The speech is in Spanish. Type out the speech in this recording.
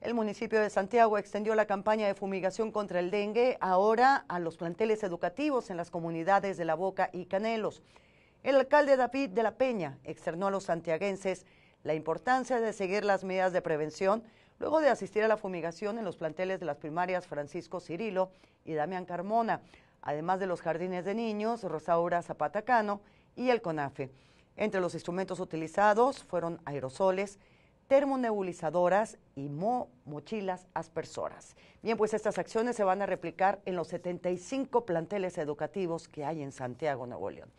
El municipio de Santiago extendió la campaña de fumigación contra el dengue ahora a los planteles educativos en las comunidades de La Boca y Canelos. El alcalde David de la Peña externó a los santiaguenses la importancia de seguir las medidas de prevención luego de asistir a la fumigación en los planteles de las primarias Francisco Cirilo y Damián Carmona, además de los jardines de niños Rosaura Zapatacano y el CONAFE. Entre los instrumentos utilizados fueron aerosoles, termonebulizadoras y mo mochilas aspersoras. Bien, pues estas acciones se van a replicar en los 75 planteles educativos que hay en Santiago, Nuevo León.